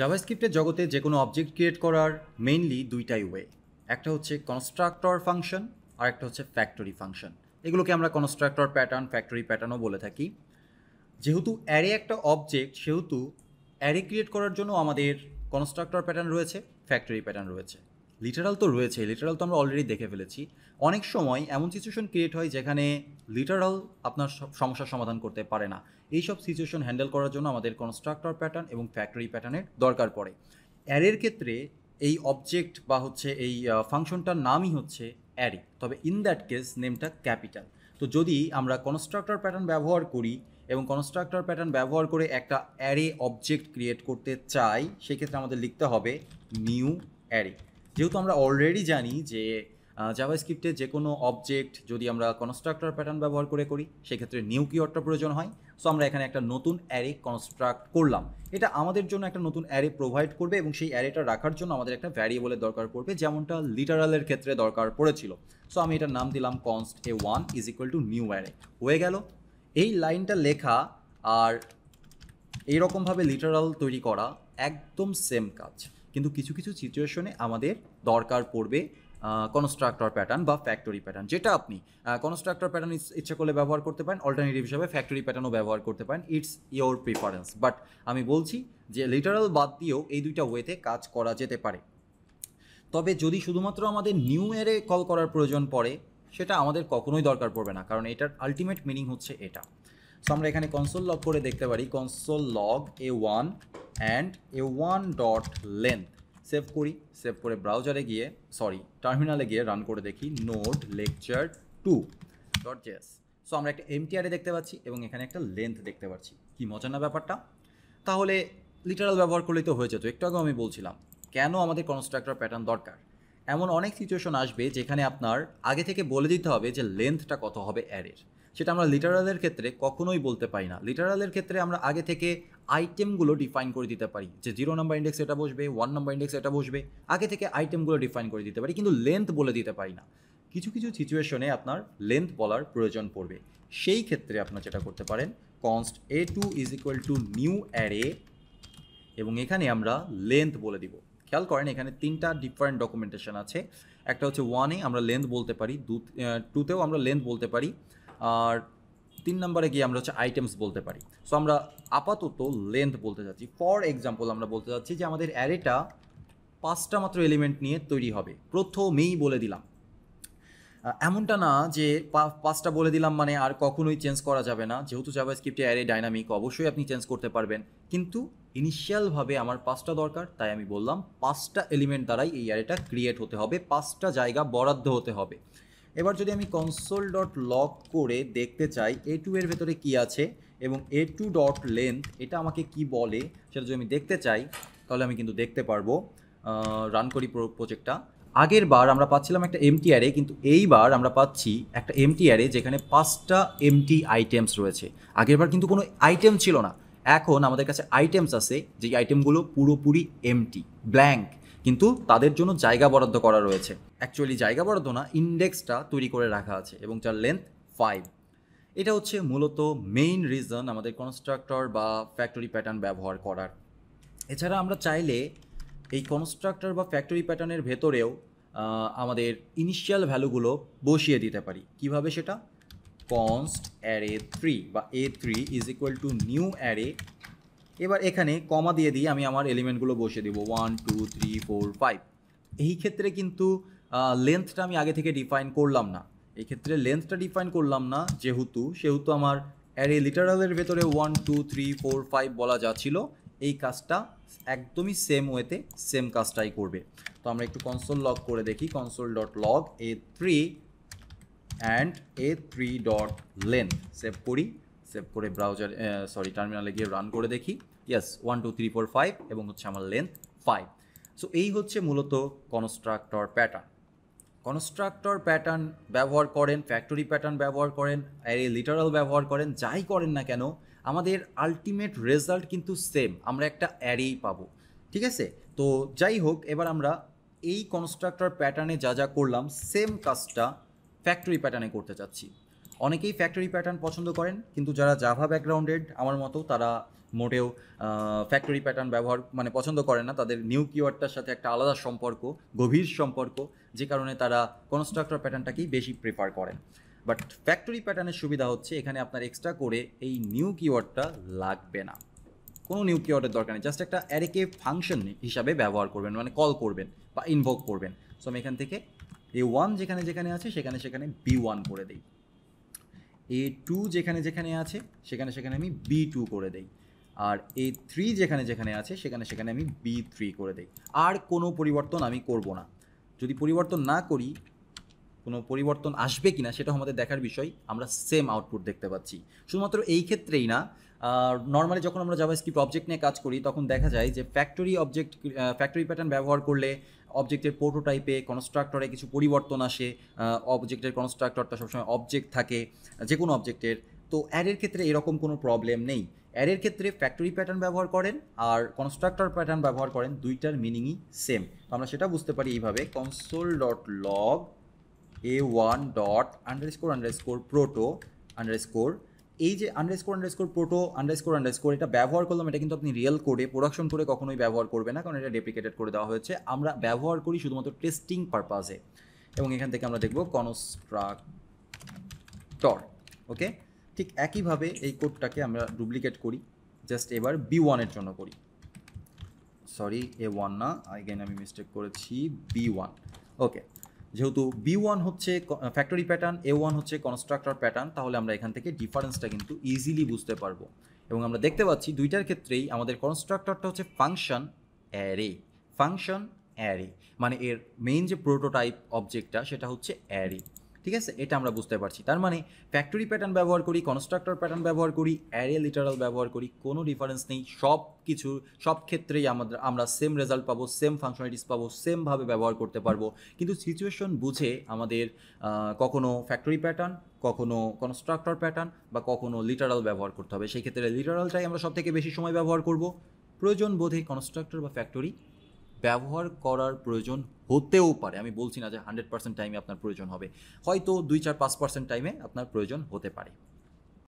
জাভাস্ক্রিপ্টের জগতে যে কোনো অবজেক্ট ক্রিয়েট করার মেইনলি দুইটাই ওয়ে একটা হচ্ছে কনস্ট্রাক্টর ফাংশন আর একটা হচ্ছে ফ্যাক্টরি ফাংশন এগুলোকে আমরা কনস্ট্রাক্টর প্যাটার্ন ফ্যাক্টরি প্যাটার্নও বলে থাকি যেহেতু অ্যারে একটা অবজেক্ট সেহেতু অ্যারে ক্রিয়েট করার জন্য আমাদের কনস্ট্রাক্টর প্যাটার্ন রয়েছে ফ্যাক্টরি প্যাটার্ন রয়েছে লিটারাল তো রয়েছে লিটারাল তো আমরা অলরেডি দেখে ফেলেছি অনেক সময় এমন সিচুয়েশন ক্রিয়েট হয় যেখানে লিটারাল আপনার সমস্যার সমাধান করতে পারে না এই সব সিচুয়েশন হ্যান্ডেল করার জন্য আমাদের কনস্ট্রাক্টর প্যাটার্ন এবং ফ্যাক্টরি প্যাটার্নের দরকার পড়ে অ্যারের ক্ষেত্রে এই অবজেক্ট বা হচ্ছে এই ফাংশনটার নামই হচ্ছে অ্যারি তবে ইন দ্যাট কেস নেমটা ক্যাপিটাল তো যদি আমরা কনস্ট্রাক্টর প্যাটার্ন ব্যবহার করি এবং কনস্ট্রাক্টর প্যাটার্ন ব্যবহার করে একটা অ্যারে অবজেক্ট ক্রিয়েট করতে চাই সেক্ষেত্রে আমাদের লিখতে হবে নিউ অ্যারে যেহেতু আমরা অলরেডি জানি যে স্ক্রিপ্টে যে কোনো অবজেক্ট যদি আমরা কনস্ট্রাক্টর প্যাটার্ন ব্যবহার করে করি সেক্ষেত্রে নিউ কিওয়ার্ডটা প্রয়োজন হয় সো আমরা এখানে একটা নতুন অ্যারে কনস্ট্রাক্ট করলাম এটা আমাদের জন্য একটা নতুন অ্যারে প্রোভাইড করবে এবং সেই অ্যারেটা রাখার জন্য আমাদের একটা ভ্যারিয়েবলের দরকার পড়বে যেমনটা লিটারালের ক্ষেত্রে দরকার পড়েছিল সো আমি এটার নাম দিলাম const A one is equal to new array হয়ে গেল এই লাইনটা লেখা আর এইরকমভাবে লিটারাল তৈরি করা একদম সেম কাজ কিন্তু কিছু কিছু সিচুয়েশনে আমাদের দরকার পড়বে কনস্ট্রাক্টর প্যাটার্ন বা ফ্যাক্টরি প্যাটার্ন যেটা আপনি কনস্ট্রাক্টর প্যাটার্ন ইচ্ছা করলে ব্যবহার করতে পারেন অল্টারনেটিভ হিসাবে ফ্যাক্টরি প্যাটার্নও ব্যবহার করতে পারেন ইটস ইয়োর প্রিফারেন্স বাট আমি বলছি যে লিটারাল বাদ দিয়েও এই দুইটা ওয়েতে কাজ করা যেতে পারে তবে যদি শুধুমাত্র আমাদের নিউ ইয়ারে কল করার প্রয়োজন পড়ে সেটা আমাদের কখনোই দরকার পড়বে না কারণ এটার আলটিমেট মিনিং হচ্ছে এটা সো আমরা এখানে কনসোল লগ করে দেখতে পারি console log A one and A one dot length save করি সেভ করে ব্রাউজারে গিয়ে সরি টার্মিনালে গিয়ে রান করে দেখি node lecture two dot JS so আমরা একটা এমটিআরে দেখতে পাচ্ছি এবং এখানে একটা লেন্থ দেখতে পাচ্ছি কি মজানা ব্যাপারটা তাহলে লিটারাল ব্যবহার করলেই তো হয়ে যেত একটু আগেও আমি বলছিলাম কেন আমাদের কনস্ট্রাক্টর প্যাটার্ন দরকার এমন অনেক সিচুয়েশন আসবে যেখানে আপনার আগে থেকে বলে দিতে হবে যে লেন্থটা কত হবে অ্যারের সেটা আমরা লিটারালের ক্ষেত্রে কখনোই বলতে পারি না লিটারালের ক্ষেত্রে আমরা আগে থেকে আইটেমগুলো ডিফাইন করে দিতে পারি যে জিরো নাম্বার ইন্ডেক্স এটা বসবে ওয়ান নাম্বার ইন্ডেক্স এটা বসবে আগে থেকে আইটেমগুলো ডিফাইন করে দিতে পারি কিন্তু লেন্থ বলে দিতে পারি না কিছু কিছু সিচুয়েশনে আপনার লেন্থ বলার প্রয়োজন পড়বে সেই ক্ষেত্রে আপনার যেটা করতে পারেন const a two is equal to new array এবং এখানে আমরা লেন্থ বলে দিব খেয়াল করেন এখানে তিনটা ডিফারেন্ট ডকুমেন্টেশন আছে একটা হচ্ছে ওয়ানে আমরা লেন্থ বলতে পারি দু টুতেও আমরা লেন্থ বলতে পারি আর তিন নম্বরে গিয়ে আমরা হচ্ছে আইটেমস বলতে পারি সো আমরা আপাতত লেন্থ বলতে যাচ্ছি ফর এক্সাম্পল আমরা বলতে যাচ্ছি যে আমাদের অ্যারেটা পাঁচটা মাত্র এলিমেন্ট নিয়ে তৈরি হবে প্রথমেই বলে দিলাম এমনটা না যে পাঁচটা বলে দিলাম মানে আর কখনোই চেঞ্জ করা যাবে না যেহেতু জাভা স্ক্রিপ্টে অ্যারে ডাইনামিক অবশ্যই আপনি চেঞ্জ করতে পারবেন কিন্তু ইনিশিয়ালভাবে আমার পাঁচটা দরকার তাই আমি বললাম পাঁচটা এলিমেন্ট দ্বারাই এই অ্যারেটা ক্রিয়েট হতে হবে পাঁচটা জায়গা বরাদ্দ হতে হবে এবার যদি আমি কনসোল ডট লক করে দেখতে চাই এ টু এর ভেতরে কি আছে এবং এ টু ডট লেন্থ এটা আমাকে কি বলে সেটা যদি আমি দেখতে চাই তাহলে আমি কিন্তু দেখতে পারবো রান করি প্রোজেক্টটা আগের বার আমরা পাচ্ছিলাম একটা এমটি আরে কিন্তু এইবার আমরা পাচ্ছি একটা এমটি আরে যেখানে পাঁচটা এমটি আইটেমস রয়েছে আগের বার কিন্তু কোনো আইটেম ছিল না এখন আমাদের কাছে আইটেমস আছে যে আইটেমগুলো পুরোপুরি এমটি ব্ল্যাঙ্ক কিন্তু তাদের জন্য জায়গা বরাদ্দ করা রয়েছে অ্যাকচুয়ালি জায়গা বরাদ্দ না ইন্ডেক্সটা তৈরি করে রাখা আছে এবং যার লেন্থ ফাইভ এটা হচ্ছে মূলত মেইন রিজন আমাদের কনস্ট্রাক্টর বা ফ্যাক্টরি প্যাটার্ন ব্যবহার করার এছাড়া আমরা চাইলে এই কনস্ট্রাক্টর বা ফ্যাক্টরি প্যাটার্নের ভেতরেও আমাদের ইনিশিয়াল ভ্যালুগুলো বসিয়ে দিতে পারি কিভাবে সেটা কনস্ট অ্যারে থ্রি বা a three is equal to new array এবার এখানে কমা দিয়ে দিয়ে আমি আমার এলিমেন্টগুলো বসে দেবো one two three four five এই ক্ষেত্রে কিন্তু লেন্থটা আমি আগে থেকে ডিফাইন করলাম না এই ক্ষেত্রে লেন্থটা ডিফাইন করলাম না যেহেতু সেহেতু আমার অ্যারে লিটারালের ভেতরে one two three four five বলা যাচ্ছিল এই কাজটা একদমই সেম ওয়েতে সেম কাজটাই করবে তো আমরা একটু কনসোল লগ করে দেখি console dot log a three and a three dot length save করি সেভ করে ব্রাউজার সরি টার্মিনালে গিয়ে রান করে দেখি yes one two three four five এবং হচ্ছে আমার লেন্থ ফাইভ সো এই হচ্ছে মূলত কনস্ট্রাক্টর প্যাটার্ন কনস্ট্রাক্টর প্যাটার্ন ব্যবহার করেন ফ্যাক্টরি প্যাটার্ন ব্যবহার করেন অ্যারে লিটারাল ব্যবহার করেন যাই করেন না কেন আমাদের আলটিমেট রেজাল্ট কিন্তু সেম আমরা একটা অ্যারেই পাবো ঠিক আছে তো যাই হোক এবার আমরা এই কনস্ট্রাক্টর প্যাটার্নে যা যা করলাম সেম কাজটা ফ্যাক্টরি প্যাটার্নে করতে চাচ্ছি অনেকেই ফ্যাক্টরি প্যাটার্ন পছন্দ করেন কিন্তু যারা জাভা ব্যাকগ্রাউন্ডেড আমার মতো তারা মোটেও ফ্যাক্টরি প্যাটার্ন ব্যবহার মানে পছন্দ করে না তাদের নিউ কিওয়ার্ডটার সাথে একটা আলাদা সম্পর্ক গভীর সম্পর্ক যে কারণে তারা কনস্ট্রাক্টর প্যাটার্নটাকেই বেশি প্রেফার করেন বাট ফ্যাক্টরি প্যাটার্নের সুবিধা হচ্ছে এখানে আপনার এক্সট্রা করে এই নিউ কিওয়ার্ডটা লাগবে না কোনো নিউ কিওয়ার্ডের দরকার নেই জাস্ট একটা অ্যারেকে ফাংশন হিসাবে ব্যবহার করবেন মানে কল করবেন বা ইনভোক করবেন সো আমি এখান থেকে এ ওয়ান যেখানে যেখানে আছে সেখানে সেখানে বি ওয়ান করে দিই এ টু যেখানে যেখানে আছে সেখানে সেখানে আমি বি টু করে দেই আর এ থ্রি যেখানে যেখানে আছে সেখানে সেখানে আমি বি থ্রি করে দেই আর কোনো পরিবর্তন আমি করব না যদি পরিবর্তন না করি কোনো পরিবর্তন আসবে কি না সেটা আমাদের দেখার বিষয় আমরা সেম আউটপুট দেখতে পাচ্ছি শুধুমাত্র এই ক্ষেত্রেই না নর্মালি যখন আমরা জাভা স্ক্রিপ্ট অবজেক্ট নিয়ে কাজ করি তখন দেখা যায় যে ফ্যাক্টরি অবজেক্ট ফ্যাক্টরি প্যাটার্ন ব্যবহার করলে অবজেক্টের প্রোটোটাইপে কনস্ট্রাক্টরে কিছু পরিবর্তন আসে অবজেক্টের কনস্ট্রাক্টরটা সবসময় অবজেক্ট থাকে যে কোনো অবজেক্টের তো অ্যাডের ক্ষেত্রে এরকম কোনো প্রবলেম নেই অ্যাডের ক্ষেত্রে ফ্যাক্টরি প্যাটার্ন ব্যবহার করেন আর কনস্ট্রাক্টর প্যাটার্ন ব্যবহার করেন দুইটার মিনিংই সেম আমরা সেটা বুঝতে পারি এইভাবে কনসোল ডট লগ এ one dot underscore underscore proto underscore এই যে underscore underscore proto underscore underscore এটা ব্যবহার করলাম এটা কিন্তু আপনি রিয়েল কোডে প্রোডাকশন করে কখনোই ব্যবহার করবে না কারণ এটা ডেপ্লিকেটেড করে দেওয়া হয়েছে আমরা ব্যবহার করি শুধুমাত্র টেস্টিং পারপাজে এবং এখান থেকে আমরা দেখব কনস্ট্রাক্টর ওকে ঠিক একইভাবে এই কোডটাকে আমরা ডুপ্লিকেট করি জাস্ট এবার বি ওয়ানের জন্য করি সরি এ ওয়ান না আইগেন আমি মিস্টেক করেছি বি ওয়ান ওকে যেহেতু বি ওয়ান হচ্ছে ফ্যাক্টরি প্যাটার্ন এ ওয়ান হচ্ছে কনস্ট্রাক্টর প্যাটার্ন তাহলে আমরা এখান থেকে ডিফারেন্সটা কিন্তু ইজিলি বুঝতে পারবো এবং আমরা দেখতে পাচ্ছি দুইটার ক্ষেত্রেই আমাদের কনস্ট্রাক্টরটা হচ্ছে ফাংশন অ্যারে ফাংশন অ্যারে মানে এর মেইন যে প্রোটোটাইপ অবজেক্টটা সেটা হচ্ছে অ্যারে ঠিক আছে এটা আমরা বুঝতে পারছি তার মানে ফ্যাক্টরি প্যাটার্ন ব্যবহার করি কনস্ট্রাক্টর প্যাটার্ন ব্যবহার করি অ্যারে লিটারাল ব্যবহার করি কোনো ডিফারেন্স নেই সব কিছু সব ক্ষেত্রেই আমাদের আমরা সেম রেজাল্ট পাবো সেম ফাংশনালিটিস পাবো সেমভাবে ব্যবহার করতে পারবো কিন্তু সিচুয়েশন বুঝে আমাদের কখনো ফ্যাক্টরি প্যাটার্ন কখনো কনস্ট্রাক্টর প্যাটার্ন বা কখনো লিটারাল ব্যবহার করতে হবে সেই ক্ষেত্রে লিটারালটাই আমরা সব থেকে বেশি সময় ব্যবহার করব প্রয়োজন বোধে কনস্ট্রাক্টর বা ফ্যাক্টরি ব্যবহার করার প্রয়োজন হতেও পারে আমি বলছি না যে হান্ড্রেড পার্সেন্ট টাইমে আপনার প্রয়োজন হবে হয়তো দুই চার পাঁচ পার্সেন্ট টাইমে আপনার প্রয়োজন হতে পারে